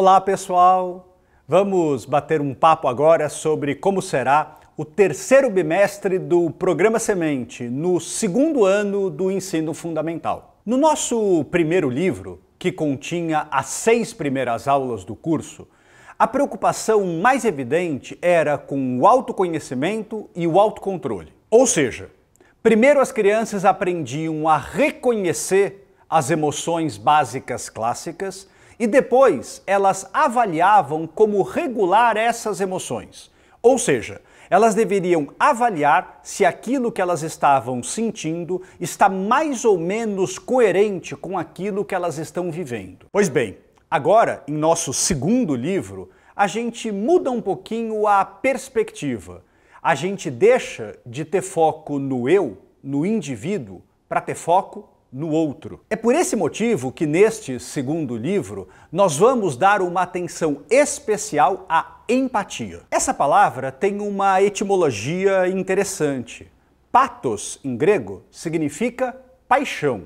Olá, pessoal! Vamos bater um papo agora sobre como será o terceiro bimestre do Programa Semente, no segundo ano do ensino fundamental. No nosso primeiro livro, que continha as seis primeiras aulas do curso, a preocupação mais evidente era com o autoconhecimento e o autocontrole. Ou seja, primeiro as crianças aprendiam a reconhecer as emoções básicas clássicas e depois elas avaliavam como regular essas emoções. Ou seja, elas deveriam avaliar se aquilo que elas estavam sentindo está mais ou menos coerente com aquilo que elas estão vivendo. Pois bem, agora, em nosso segundo livro, a gente muda um pouquinho a perspectiva. A gente deixa de ter foco no eu, no indivíduo, para ter foco no outro. É por esse motivo que neste segundo livro nós vamos dar uma atenção especial à empatia. Essa palavra tem uma etimologia interessante. Patos em grego significa paixão.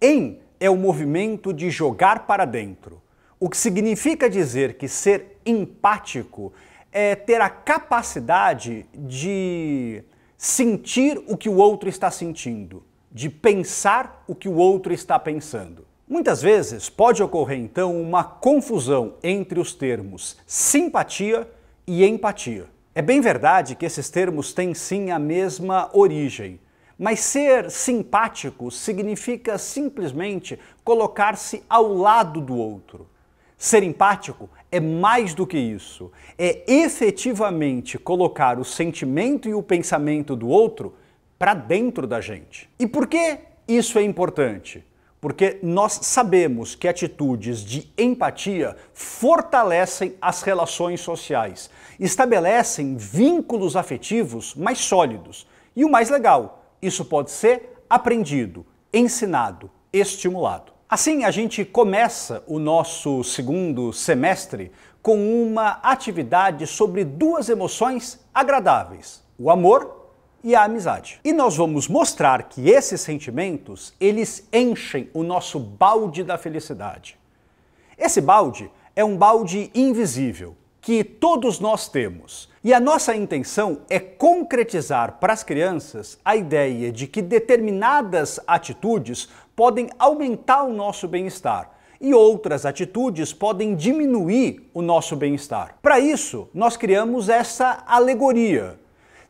Em é o movimento de jogar para dentro, o que significa dizer que ser empático é ter a capacidade de sentir o que o outro está sentindo de pensar o que o outro está pensando. Muitas vezes pode ocorrer então uma confusão entre os termos simpatia e empatia. É bem verdade que esses termos têm sim a mesma origem, mas ser simpático significa simplesmente colocar-se ao lado do outro. Ser empático é mais do que isso, é efetivamente colocar o sentimento e o pensamento do outro para dentro da gente. E por que isso é importante? Porque nós sabemos que atitudes de empatia fortalecem as relações sociais, estabelecem vínculos afetivos mais sólidos. E o mais legal, isso pode ser aprendido, ensinado, estimulado. Assim, a gente começa o nosso segundo semestre com uma atividade sobre duas emoções agradáveis: o amor e a amizade. E nós vamos mostrar que esses sentimentos, eles enchem o nosso balde da felicidade. Esse balde é um balde invisível que todos nós temos. E a nossa intenção é concretizar para as crianças a ideia de que determinadas atitudes podem aumentar o nosso bem-estar e outras atitudes podem diminuir o nosso bem-estar. Para isso, nós criamos essa alegoria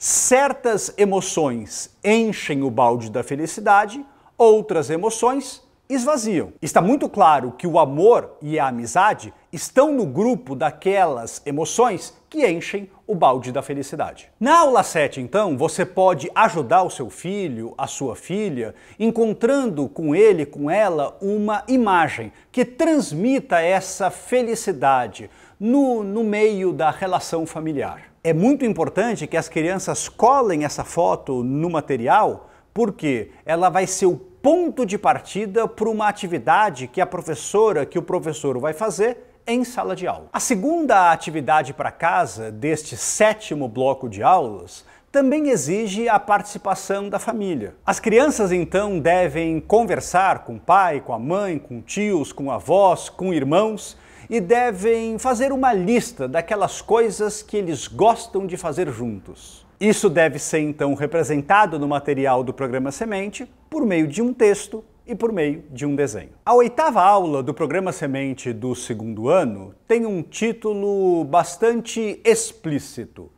Certas emoções enchem o balde da felicidade, outras emoções esvaziam. Está muito claro que o amor e a amizade estão no grupo daquelas emoções que enchem o balde da felicidade. Na aula 7, então, você pode ajudar o seu filho, a sua filha, encontrando com ele, com ela, uma imagem que transmita essa felicidade no, no meio da relação familiar é muito importante que as crianças colem essa foto no material, porque ela vai ser o ponto de partida para uma atividade que a professora, que o professor vai fazer em sala de aula. A segunda atividade para casa deste sétimo bloco de aulas também exige a participação da família. As crianças então devem conversar com o pai, com a mãe, com tios, com avós, com irmãos e devem fazer uma lista daquelas coisas que eles gostam de fazer juntos. Isso deve ser então representado no material do programa Semente por meio de um texto e por meio de um desenho. A oitava aula do programa Semente do segundo ano tem um título bastante explícito: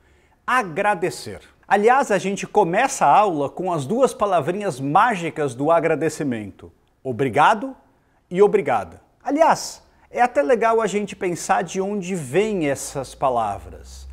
Agradecer. Aliás, a gente começa a aula com as duas palavrinhas mágicas do agradecimento: obrigado e obrigada. Aliás, é até legal a gente pensar de onde vêm essas palavras.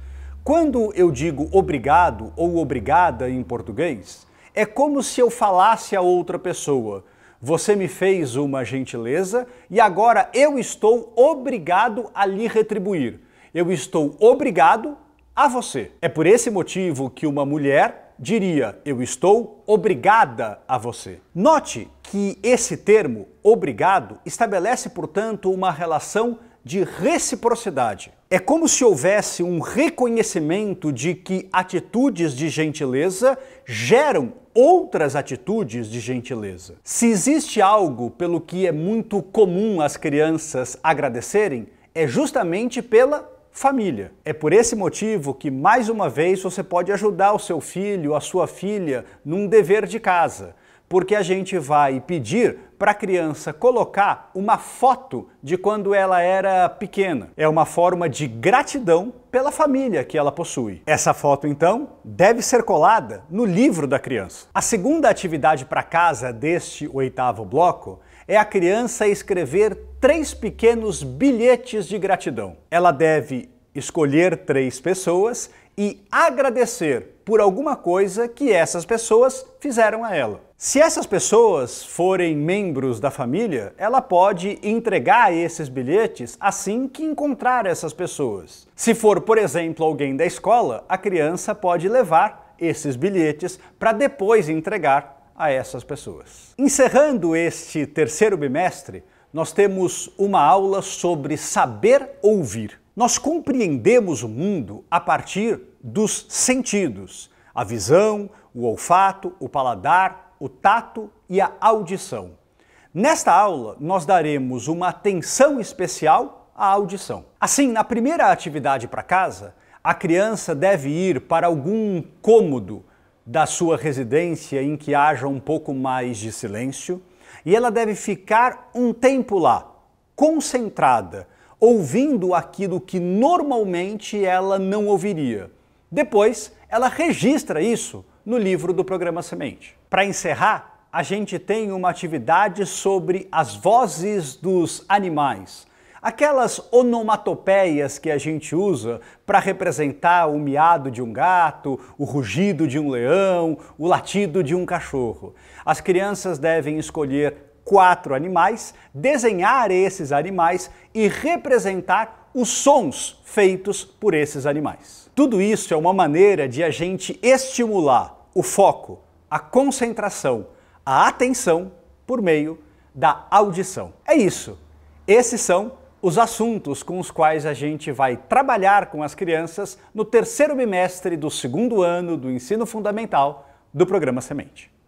Quando eu digo obrigado ou obrigada em português, é como se eu falasse a outra pessoa: Você me fez uma gentileza e agora eu estou obrigado a lhe retribuir. Eu estou obrigado a você. É por esse motivo que uma mulher diria eu estou obrigada a você. Note que esse termo obrigado estabelece, portanto, uma relação de reciprocidade. É como se houvesse um reconhecimento de que atitudes de gentileza geram outras atitudes de gentileza. Se existe algo pelo que é muito comum as crianças agradecerem, é justamente pela família. É por esse motivo que, mais uma vez, você pode ajudar o seu filho, a sua filha, num dever de casa porque a gente vai pedir para a criança colocar uma foto de quando ela era pequena. É uma forma de gratidão pela família que ela possui. Essa foto, então, deve ser colada no livro da criança. A segunda atividade para casa deste oitavo bloco é a criança escrever três pequenos bilhetes de gratidão. Ela deve escolher três pessoas e agradecer por alguma coisa que essas pessoas fizeram a ela. Se essas pessoas forem membros da família, ela pode entregar esses bilhetes assim que encontrar essas pessoas. Se for, por exemplo, alguém da escola, a criança pode levar esses bilhetes para depois entregar a essas pessoas. Encerrando este terceiro bimestre, nós temos uma aula sobre saber ouvir. Nós compreendemos o mundo a partir dos sentidos: a visão, o olfato, o paladar, o tato e a audição. Nesta aula, nós daremos uma atenção especial à audição. Assim, na primeira atividade para casa, a criança deve ir para algum cômodo da sua residência em que haja um pouco mais de silêncio e ela deve ficar um tempo lá, concentrada, ouvindo aquilo que normalmente ela não ouviria. Depois, ela registra isso no livro do programa Semente. Para encerrar, a gente tem uma atividade sobre as vozes dos animais. Aquelas onomatopeias que a gente usa para representar o miado de um gato, o rugido de um leão, o latido de um cachorro. As crianças devem escolher quatro animais, desenhar esses animais e representar os sons feitos por esses animais. Tudo isso é uma maneira de a gente estimular o foco, a concentração, a atenção por meio da audição. É isso. Esses são os assuntos com os quais a gente vai trabalhar com as crianças no terceiro bimestre do segundo ano do ensino fundamental do programa Semente.